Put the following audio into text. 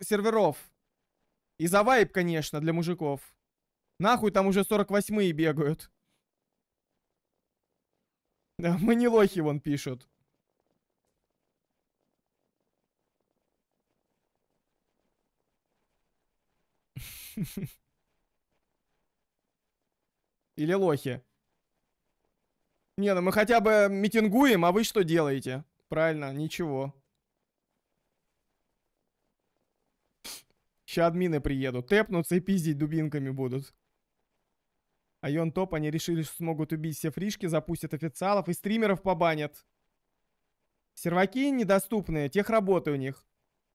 серверов. И за вайп, конечно, для мужиков. Нахуй там уже 48-е бегают. Да, мы не лохи, вон пишут. Или лохи. Не, ну мы хотя бы митингуем, а вы что делаете? Правильно, ничего. Ща админы приедут, тэпнутся и пиздить дубинками будут. А Йон Топ, они решили, что смогут убить все фришки, запустят официалов и стримеров побанят. Серваки недоступные, тех работы у них.